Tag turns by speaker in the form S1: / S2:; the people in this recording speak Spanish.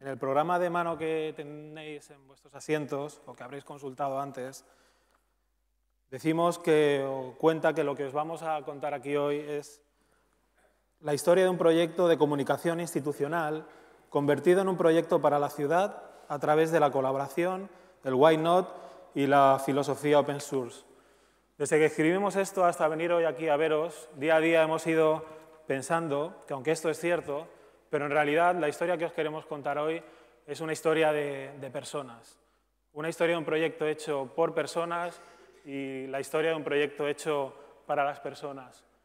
S1: En el programa de mano que tenéis en vuestros asientos o que habréis consultado antes, decimos que cuenta que lo que os vamos a contar aquí hoy es la historia de un proyecto de comunicación institucional convertido en un proyecto para la ciudad a través de la colaboración, el Why Not y la filosofía open source. Desde que escribimos esto hasta venir hoy aquí a veros, día a día hemos ido pensando que aunque esto es cierto, pero en realidad la historia que os queremos contar hoy es una historia de, personas. Una historia de un proyecto hecho por personas y la historia de un proyecto hecho para las personas.